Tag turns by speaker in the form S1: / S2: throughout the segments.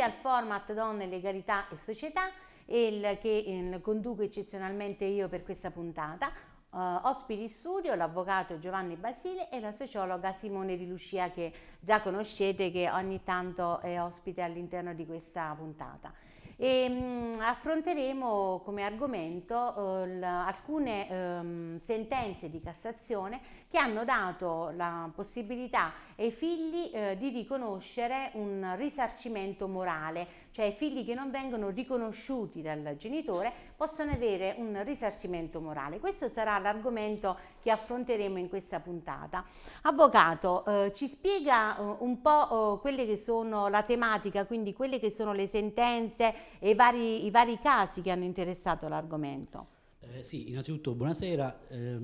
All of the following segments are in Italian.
S1: Uniti al format Donne, Legalità e Società il, che il, conduco eccezionalmente io per questa puntata. Uh, ospiti in studio l'avvocato Giovanni Basile e la sociologa Simone Di Lucia che già conoscete che ogni tanto è ospite all'interno di questa puntata e mh, mm, affronteremo come argomento eh, alcune ehm, sentenze di Cassazione che hanno dato la possibilità ai figli eh, di riconoscere un risarcimento morale cioè i figli che non vengono riconosciuti dal genitore possono avere un risarcimento morale. Questo sarà l'argomento che affronteremo in questa puntata. Avvocato, eh, ci spiega eh, un po' eh, quelle che sono la tematica, quindi quelle che sono le sentenze e i vari, i vari casi che hanno interessato l'argomento.
S2: Eh, sì, innanzitutto buonasera. Eh,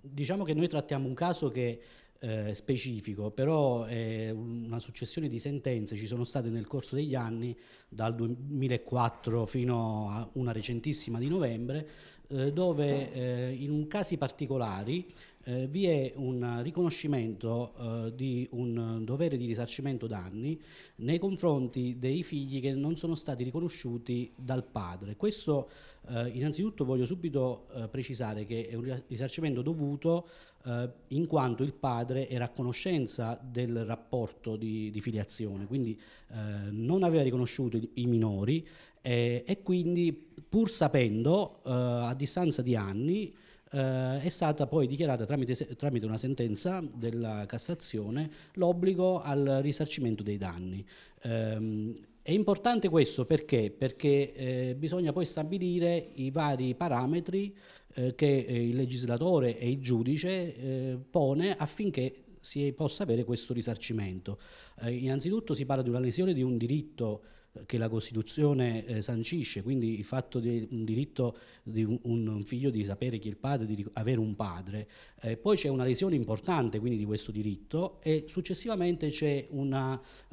S2: diciamo che noi trattiamo un caso che eh, specifico, però è eh, una successione di sentenze ci sono state nel corso degli anni, dal 2004 fino a una recentissima di novembre, eh, dove eh, in casi particolari eh, vi è un riconoscimento eh, di un dovere di risarcimento danni nei confronti dei figli che non sono stati riconosciuti dal padre. Questo eh, innanzitutto voglio subito eh, precisare che è un risarcimento dovuto eh, in quanto il padre era a conoscenza del rapporto di, di filiazione, quindi eh, non aveva riconosciuto i, i minori e quindi pur sapendo a distanza di anni eh, è stata poi dichiarata tramite, tramite, una sentenza della Cassazione l'obbligo al risarcimento dei danni. Ehm, è importante questo perché? Perché eh, bisogna poi stabilire i vari parametri eh, che eh, il legislatore e il giudice eh, pone affinché si possa avere questo risarcimento. Eh, innanzitutto si parla di una lesione di un diritto che la Costituzione eh, sancisce, quindi il fatto di un diritto di un, un figlio di sapere chi è il padre, di avere un padre. Eh, poi c'è una lesione importante quindi di questo diritto e successivamente c'è eh, un,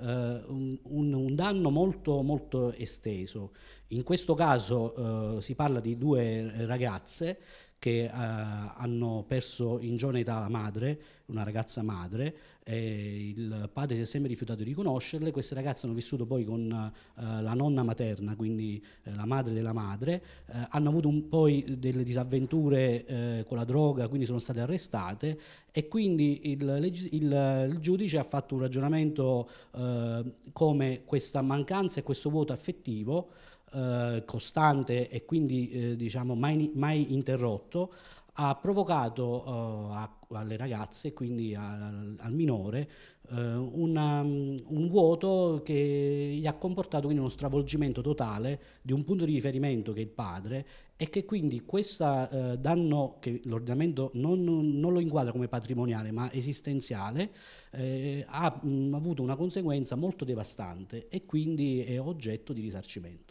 S2: un, danno molto, molto esteso. In questo caso eh, si parla di due ragazze che eh, hanno perso in giovane età la madre, una ragazza madre, il padre si è sempre rifiutato di riconoscerle, queste ragazze hanno vissuto poi con eh, la nonna materna, quindi eh, la madre della madre, eh, hanno avuto un, poi delle disavventure con la droga, quindi sono state arrestate e quindi il, il, il giudice ha fatto un ragionamento come questa mancanza e questo vuoto affettivo eh, costante e quindi eh, diciamo mai, mai, interrotto, ha provocato eh, a, alle ragazze quindi al, al minore eh, una, um, un vuoto che gli ha comportato quindi uno stravolgimento totale di un punto di riferimento che è il padre e che quindi questo eh, danno che l'ordinamento non, non, lo inquadra come patrimoniale ma esistenziale eh, ha mh, mm, avuto una conseguenza molto devastante e quindi è oggetto di risarcimento.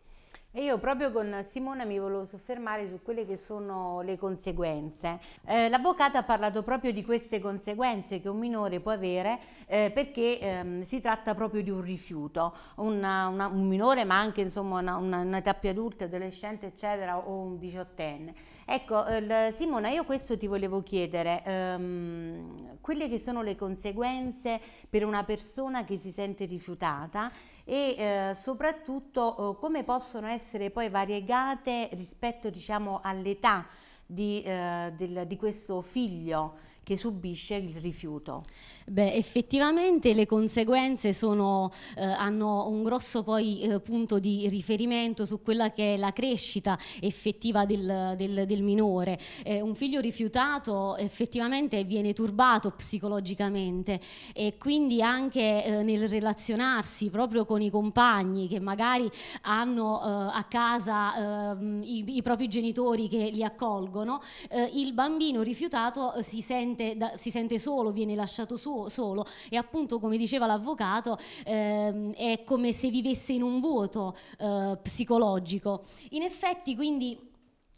S1: E io proprio con Simona mi volevo soffermare su quelle che sono le conseguenze. Eh, l'avvocato ha parlato proprio di queste conseguenze che un minore può avere eh, perché ehm, si tratta proprio di un rifiuto. Una, una, un minore ma anche insomma una, un'età più adulta, adolescente eccetera o un diciottenne. Ecco eh, Simona io questo ti volevo chiedere, ehm, quelle che sono le conseguenze per una persona che si sente rifiutata e eh, soprattutto eh, come possono essere poi variegate rispetto diciamo, all'età di, eh, di questo figlio
S3: che subisce il rifiuto? Beh, effettivamente le conseguenze sono, eh, hanno un grosso poi, eh, punto di riferimento su quella che è la crescita effettiva del, del, del minore. Eh, un figlio rifiutato effettivamente viene turbato psicologicamente e quindi anche eh, nel relazionarsi proprio con i compagni che magari hanno eh, a casa ehm, i, i, propri genitori che li accolgono, eh, il bambino rifiutato si sente sente, da, si sente solo, viene lasciato suo, solo e appunto come diceva l'avvocato ehm, è come se vivesse in un vuoto eh, psicologico. In effetti quindi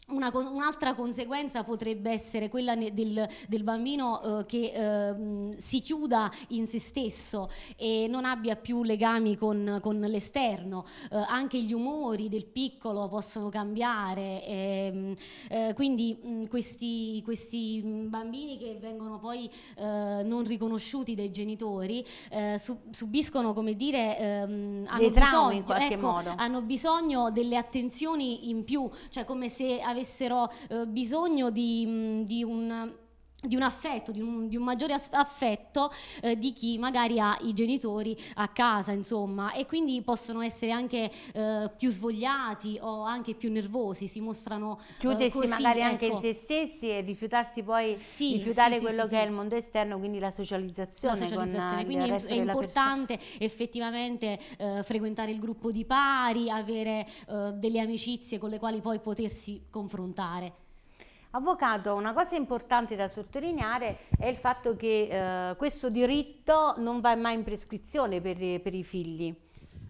S3: un'altra conseguenza potrebbe essere quella del, del bambino eh, che eh, si chiuda in se stesso e non abbia più legami con, con l'esterno, eh, anche gli umori del piccolo possono cambiare, e, ehm, eh, quindi mh, mm, questi, questi, mm, bambini che vengono poi eh, non riconosciuti dai genitori eh, su, subiscono come dire ehm, hanno, bisogno, ecco, hanno bisogno delle attenzioni in più, cioè come se avessero eh, bisogno di, di un di un affetto, di un, di un maggiore affetto eh, di chi magari ha i genitori a casa, insomma, e quindi possono essere anche eh, più svogliati o anche più nervosi, si mostrano eh, chiudersi eh, così, magari ecco. anche in ecco. se stessi e rifiutarsi poi sì, rifiutare sì, sì, quello che è il
S1: mondo esterno, quindi la socializzazione. La socializzazione. Eh, quindi è, è importante
S3: effettivamente eh, frequentare il gruppo di pari, avere delle amicizie con le quali poi potersi confrontare. Avvocato, una cosa importante da sottolineare
S1: è il fatto che eh, questo diritto non va mai in prescrizione per, per i figli.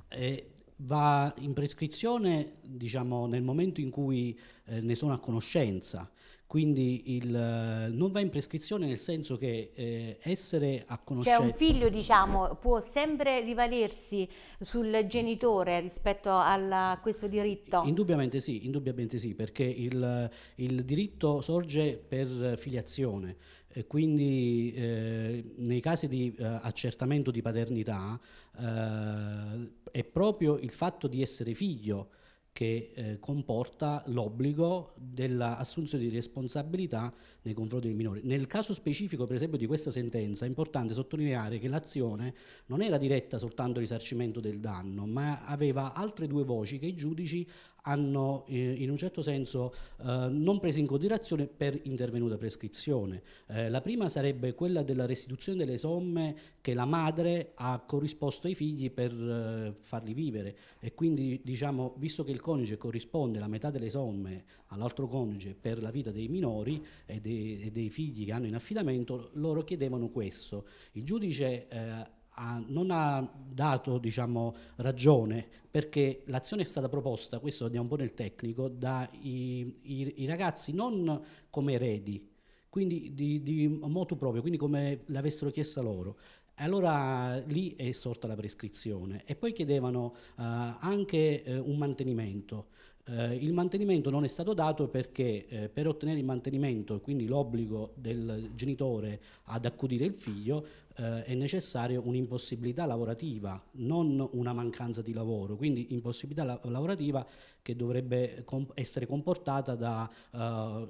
S2: Eh, va in prescrizione diciamo, nel momento in cui eh, ne sono a conoscenza, quindi il, eh, non va in prescrizione nel senso che eh, essere a conoscenza... Cioè un
S1: figlio diciamo, può sempre rivalersi sul genitore rispetto a questo diritto?
S2: Indubbiamente sì, indubbiamente sì perché il, il diritto sorge per filiazione, e quindi eh, nei casi di eh, accertamento di paternità eh, è proprio il fatto di essere figlio che eh, comporta l'obbligo dell'assunzione di responsabilità nei confronti dei minori. Nel caso specifico, per esempio, di questa sentenza è importante sottolineare che l'azione non era diretta soltanto al risarcimento del danno, ma aveva altre due voci che i giudici hanno eh, in un certo senso eh, non preso in considerazione per intervenuta prescrizione. Eh, la prima sarebbe quella della restituzione delle somme che la madre ha corrisposto ai figli per eh, farli vivere e quindi diciamo visto che il coniuge corrisponde la metà delle somme all'altro coniuge per la vita dei minori e dei, e dei, figli che hanno in affidamento, loro chiedevano questo. Il giudice eh, ha, non ha dato diciamo, ragione perché l'azione è stata proposta, questo andiamo un po' nel tecnico, dai ragazzi non come eredi, quindi di, di motu proprio, quindi come l'avessero chiesta loro. Allora lì è sorta la prescrizione e poi chiedevano eh, anche eh, un mantenimento. Eh, il mantenimento non è stato dato perché eh, per ottenere il mantenimento, quindi l'obbligo del genitore ad accudire il figlio, eh, è necessaria un'impossibilità lavorativa, non una mancanza di lavoro, quindi impossibilità la lavorativa che dovrebbe comp essere comportata da eh,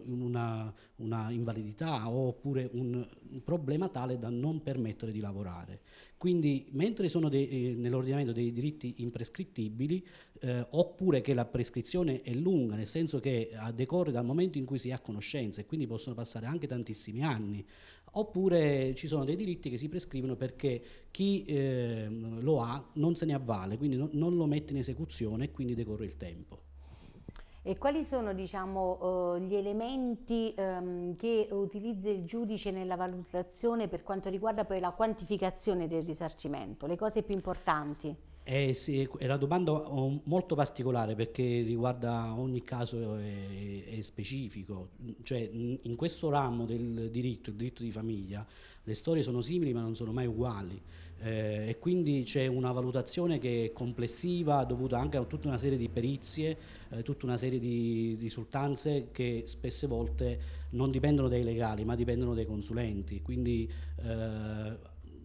S2: una, una, invalidità oppure un, un problema tale da non permettere di lavorare. Quindi mentre sono eh, nell'ordinamento dei diritti imprescrittibili, eh, oppure che la prescrizione è lunga, nel senso che eh, decorre dal momento in cui si ha conoscenza e quindi possono passare anche tantissimi anni, oppure ci sono dei diritti che si prescrivono perché chi eh, lo ha non se ne avvale, quindi no, non lo mette in esecuzione e quindi decorre il tempo.
S1: E quali sono diciamo, eh, gli elementi ehm, che utilizza il giudice nella valutazione per quanto riguarda poi la quantificazione del risarcimento, le cose più importanti?
S2: Eh sì, è una domanda molto particolare perché riguarda ogni caso eh, è, è specifico, cioè in questo ramo del diritto, il diritto di famiglia, le storie sono simili ma non sono mai uguali eh, e quindi c'è una valutazione che è complessiva dovuta anche a tutta una serie di perizie, eh, tutta una serie di risultanze che spesse volte non dipendono dai legali ma dipendono dai consulenti, quindi eh,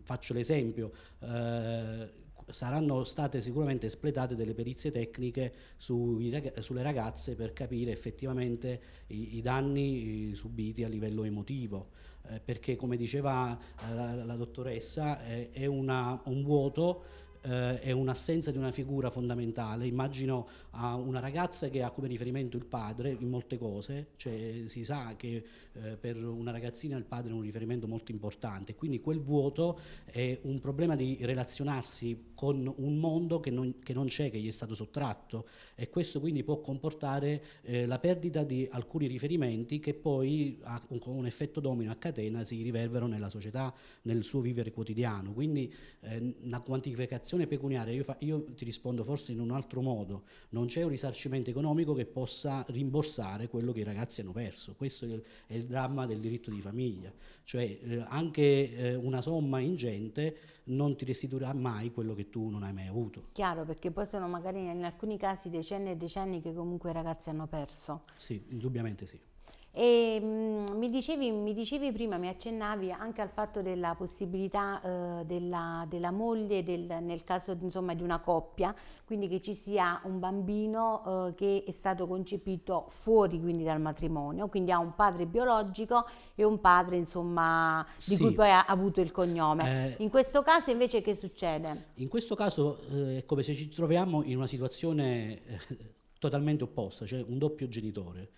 S2: faccio l'esempio eh, saranno state sicuramente espletate delle perizie tecniche rag sulle ragazze per capire effettivamente i, i danni subiti a livello emotivo, eh, perché come diceva eh, la, la, dottoressa è, è una, un vuoto eh, è un'assenza di una figura fondamentale. Immagino a una ragazza che ha come riferimento il padre in molte cose, cioè si sa che eh, per una ragazzina il padre è un riferimento molto importante, quindi quel vuoto è un problema di relazionarsi con un mondo che non, che non c'è, che gli è stato sottratto e questo quindi può comportare eh, la perdita di alcuni riferimenti che poi con un, un effetto domino a catena si riverberano nella società, nel suo vivere quotidiano. Quindi eh, una quantificazione risarcimento pecuniaria, io, fa, io, ti rispondo forse in un altro modo, non c'è un risarcimento economico che possa rimborsare quello che i ragazzi hanno perso, questo è il dramma del diritto di famiglia, cioè eh, anche eh, una somma ingente non ti restituirà mai quello che tu non hai mai avuto.
S1: Chiaro, perché poi sono magari in alcuni casi decenni e decenni che comunque i ragazzi hanno perso.
S2: Sì, indubbiamente sì.
S1: E, mm, mi, dicevi, mi, dicevi, prima, mi accennavi anche al fatto della possibilità eh, della, della, moglie del, nel caso insomma, di una coppia, quindi che ci sia un bambino eh, che è stato concepito fuori quindi, dal matrimonio, quindi ha un padre biologico e un padre insomma, di sì. cui poi ha avuto il cognome. Eh, in questo caso invece che succede? In questo
S2: caso eh, è come se ci troviamo in una situazione eh, totalmente opposta, cioè un doppio genitore.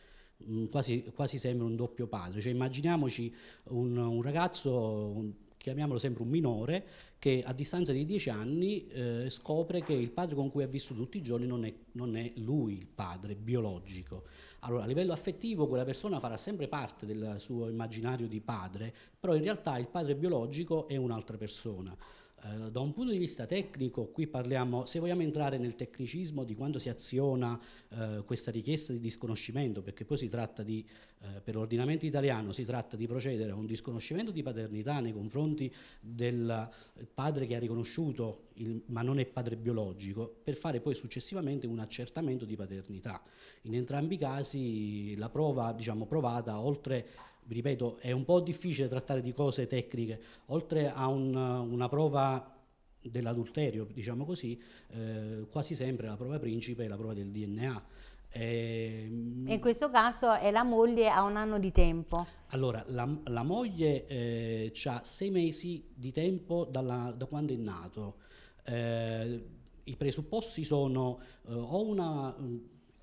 S2: Mm, quasi, quasi, sembra un doppio padre. Cioè, immaginiamoci un, un ragazzo, un, chiamiamolo sempre un minore, che a distanza di dieci anni eh, scopre che il padre con cui ha vissuto tutti i giorni non è, non è, lui il padre biologico. Allora, a livello affettivo quella persona farà sempre parte del suo immaginario di padre, però in realtà il padre biologico è un'altra persona. Eh, da un punto di vista tecnico, qui parliamo, se vogliamo entrare nel tecnicismo di quando si aziona eh, questa richiesta di disconoscimento, perché poi si tratta di, eh, per l'ordinamento italiano, si tratta di procedere a un disconoscimento di paternità nei confronti del padre che ha riconosciuto, il, ma non è padre biologico, per fare poi successivamente un accertamento di paternità. In entrambi i casi la prova diciamo, provata, oltre vi ripeto, è un po' difficile trattare di cose tecniche, oltre a un, una prova dell'adulterio, diciamo così, eh, quasi sempre la prova principe è la prova del DNA. Eh, in
S1: questo caso è la moglie ha un anno di tempo.
S2: Allora, la, la moglie eh, ha sei mesi di tempo dalla, da quando è nato. Eh, I presupposti sono eh, o una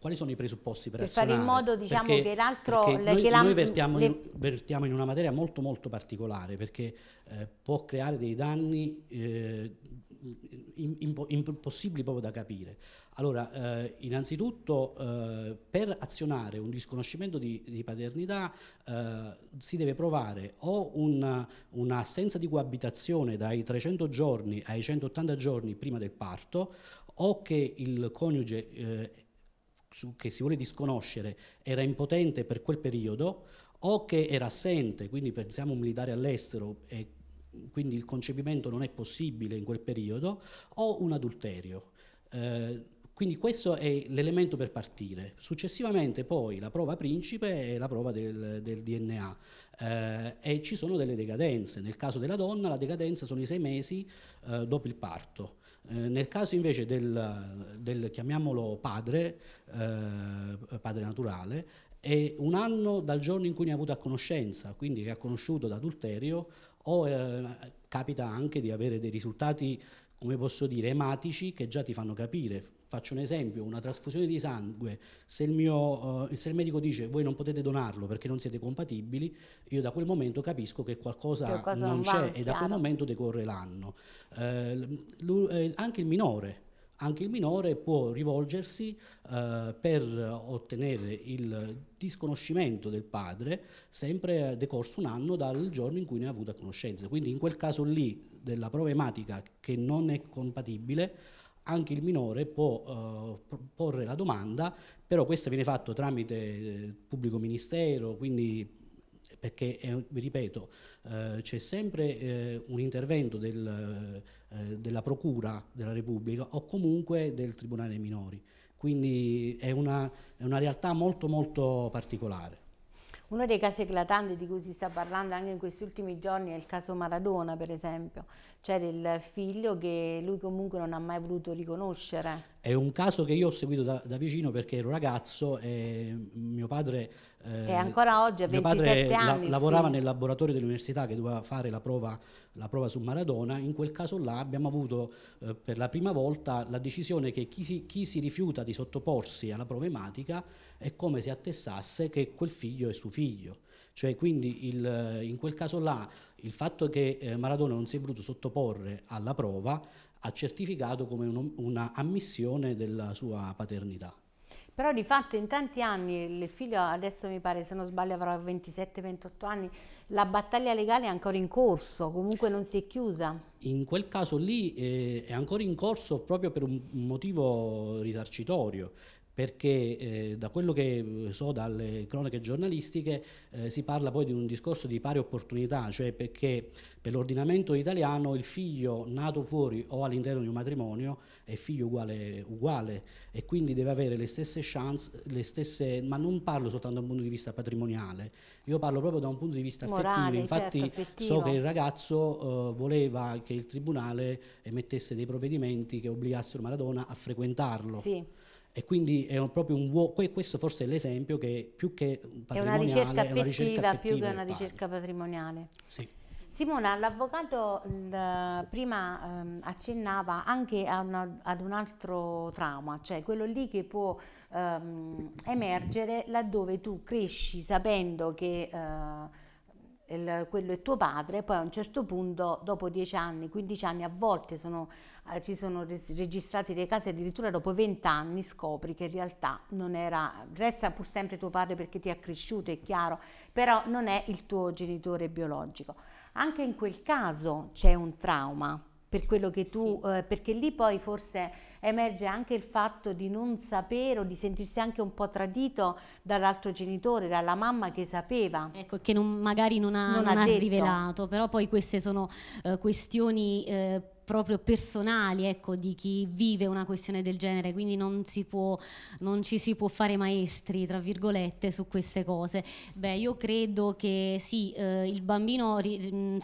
S2: quali sono i presupposti per, per fare in modo diciamo, perché, che l'altro... Noi, che la, noi vertiamo, le... in, vertiamo, in, una materia molto molto particolare perché eh, può creare dei danni eh, impossibili proprio da capire. Allora, eh, innanzitutto eh, per azionare un disconoscimento di, di paternità eh, si deve provare o un'assenza di coabitazione dai 300 giorni ai 180 giorni prima del parto o che il coniuge eh, su, che si vuole disconoscere era impotente per quel periodo o che era assente, quindi pensiamo un militare all'estero e quindi il concepimento non è possibile in quel periodo, o un adulterio. Eh, quindi questo è l'elemento per partire. Successivamente poi la prova principe è la prova del, del DNA eh, e ci sono delle decadenze. Nel caso della donna la decadenza sono i sei mesi eh, dopo il parto. Eh, nel caso invece del, del chiamiamolo padre, eh, padre naturale, è un anno dal giorno in cui ne ha avuto a conoscenza, quindi che ha conosciuto d'adulterio o eh, capita anche di avere dei risultati, come posso dire, ematici che già ti fanno capire. Faccio un esempio, una trasfusione di sangue, se il, mio, eh, se il medico dice voi non potete donarlo perché non siete compatibili, io da quel momento capisco che qualcosa, qualcosa non, non c'è e da quel momento decorre l'anno. Eh, lui, eh, anche il minore anche il minore può rivolgersi eh, per ottenere il disconoscimento del padre sempre decorso un anno dal giorno in cui ne ha avuta conoscenza. Quindi in quel caso lì della problematica che non è compatibile anche il minore può eh, porre la domanda, però questa viene fatto tramite eh, pubblico ministero, quindi perché è, vi ripeto, eh, c'è sempre eh, un intervento del, eh, della Procura della Repubblica o comunque del Tribunale dei Minori, quindi è una, è una realtà molto molto particolare.
S1: Uno dei casi eclatanti di cui si sta parlando anche in questi ultimi giorni è il caso Maradona, per esempio c'era il figlio che lui comunque non ha mai voluto riconoscere.
S2: È un caso che io ho seguito da, da vicino perché ero ragazzo e mio padre... Eh, ancora
S1: oggi, a 27 anni... La, lavorava figlio. nel
S2: laboratorio dell'università che doveva fare la prova, la prova, su Maradona. In quel caso là abbiamo avuto eh, per la prima volta la decisione che chi si, chi si rifiuta di sottoporsi alla prova ematica è come se attestasse che quel figlio è suo figlio cioè, quindi il, in quel caso là il fatto che eh, Maradona non si è voluto sottoporre alla prova ha certificato come un, una ammissione della sua paternità.
S1: Però di fatto in tanti anni, il figlio adesso mi pare, se non sbaglio avrà 27-28 anni, la battaglia legale è ancora in corso, comunque non si è chiusa.
S2: In quel caso lì eh, è ancora in corso proprio per un motivo risarcitorio perché eh, da quello che eh, so dalle cronache giornalistiche eh, si parla poi di un discorso di pari opportunità, cioè perché per l'ordinamento italiano il figlio nato fuori o all'interno di un matrimonio è figlio uguale, uguale e quindi deve avere le stesse chance, le stesse, ma non parlo soltanto da un punto di vista patrimoniale, io parlo proprio da un punto di vista affettivo, certo, infatti certo, affettivo. so che il ragazzo eh, voleva che il tribunale emettesse dei provvedimenti che obbligassero Maradona a frequentarlo. Sì e quindi è un, proprio un vuoto, questo forse è l'esempio che più che patrimoniale è una ricerca affettiva, una ricerca affettiva più che una ricerca
S1: patrimoniale. Sì. Simona, l'avvocato prima ehm, accennava anche una, ad un altro trauma, cioè quello lì che può ehm, emergere laddove tu cresci sapendo che eh, il, quello è tuo padre, poi a un certo punto, dopo 10 anni, 15 anni, a volte sono, eh, ci sono res- registrati dei casi, addirittura dopo 20 anni scopri che in realtà non era, resta pur sempre tuo padre perché ti ha cresciuto, è chiaro, però non è il tuo genitore biologico. Anche in quel caso c'è un trauma per quello che tu, sì. eh, perché lì poi forse emerge anche il fatto di non sapere o di sentirsi anche un po' tradito
S3: dall'altro genitore, dalla mamma che sapeva. Ecco, che non, magari non ha, non non ha, ha rivelato, però poi queste sono eh, questioni... Eh, proprio personali ecco, di chi vive una questione del genere, quindi non, può, non, ci si può fare maestri, tra virgolette, su queste cose. Beh, io credo che sì, eh, il bambino ri, mm,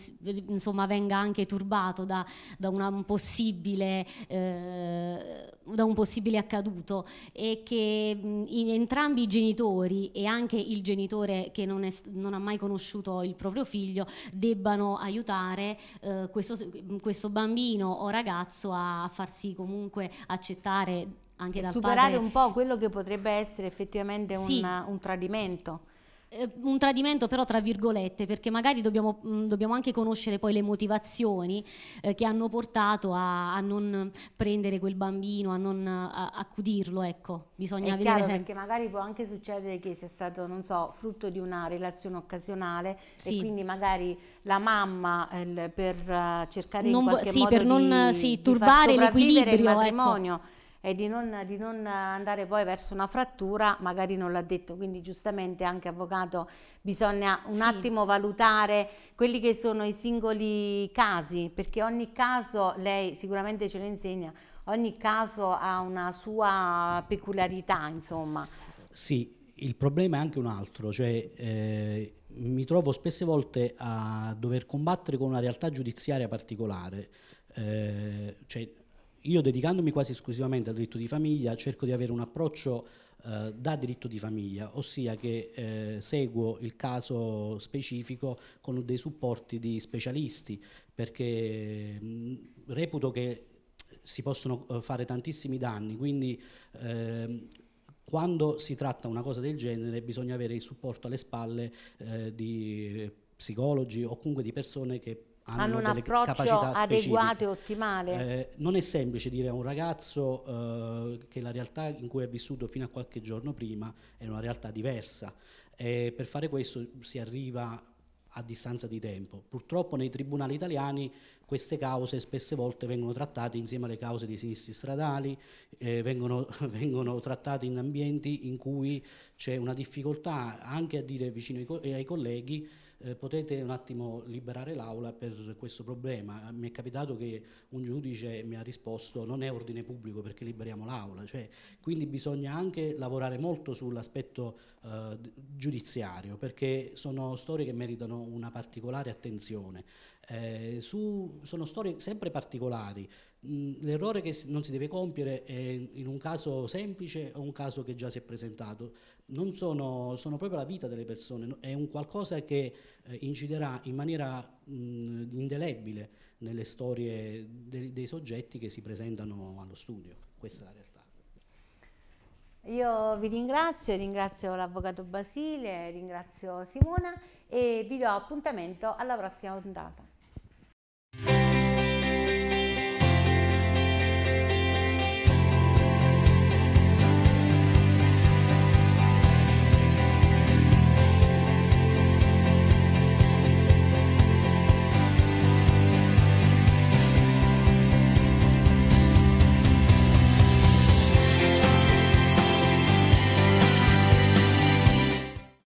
S3: insomma, venga anche turbato da, da, una possibile, eh, da un possibile accaduto e che mm, in entrambi i genitori e anche il genitore che non, è, non ha mai conosciuto il proprio figlio debbano aiutare eh, questo, questo bambino bambino o ragazzo a farsi comunque accettare anche da superare padre. un po' quello che potrebbe essere effettivamente sì. una, un tradimento eh, un tradimento però tra virgolette, perché magari dobbiamo, mh, mm, dobbiamo anche conoscere poi le motivazioni eh, che hanno portato a, a, non prendere quel bambino, a non accudirlo, ecco, bisogna È vedere. Chiaro, perché
S1: magari può anche succedere che sia stato, non so, frutto di una relazione occasionale sì. e quindi magari la mamma eh, per eh, cercare non, in qualche sì, modo per non, di, sì, turbare l'equilibrio, il matrimonio. Ecco e di non, di non andare poi verso una frattura, magari non l'ha detto, quindi giustamente anche avvocato bisogna un sì. attimo valutare quelli che sono i singoli casi, perché ogni caso, lei sicuramente ce lo insegna, ogni caso ha una sua peculiarità, insomma.
S2: Sì, il problema è anche un altro, cioè eh, mi trovo spesse volte a dover combattere con una realtà giudiziaria particolare, eh, cioè io dedicandomi quasi esclusivamente al diritto di famiglia cerco di avere un approccio eh, da diritto di famiglia, ossia che eh, seguo il caso specifico con dei supporti di specialisti, perché mh, mm, reputo che si possono eh, fare tantissimi danni, quindi ehm, quando si tratta una cosa del genere bisogna avere il supporto alle spalle eh, di psicologi o comunque di persone che hanno, hanno un approccio adeguato e ottimale. Eh, non è semplice dire a un ragazzo eh, che la realtà in cui ha vissuto fino a qualche giorno prima è una realtà diversa. Eh, per fare questo si arriva a distanza di tempo. Purtroppo nei tribunali italiani queste cause spesse volte vengono trattate insieme alle cause dei sinistri stradali, eh, vengono, vengono, trattate in ambienti in cui c'è una difficoltà anche a dire vicino ai, co ai colleghi eh, potete un attimo liberare l'Aula per questo problema. Mi è capitato che un giudice mi ha risposto non è ordine pubblico perché liberiamo l'Aula, cioè, quindi bisogna anche lavorare molto sull'aspetto eh, giudiziario perché sono storie che meritano una particolare attenzione eh, su, sono storie sempre particolari. Mm, l'errore che non si deve compiere è in un caso semplice o un caso che già si è presentato. Non sono, sono proprio la vita delle persone, è un qualcosa che eh, inciderà in maniera mm, indelebile nelle storie de, dei soggetti che si presentano allo studio. Questa è la realtà.
S1: Io vi ringrazio, ringrazio l'avvocato Basile, ringrazio Simona e vi do appuntamento alla prossima puntata.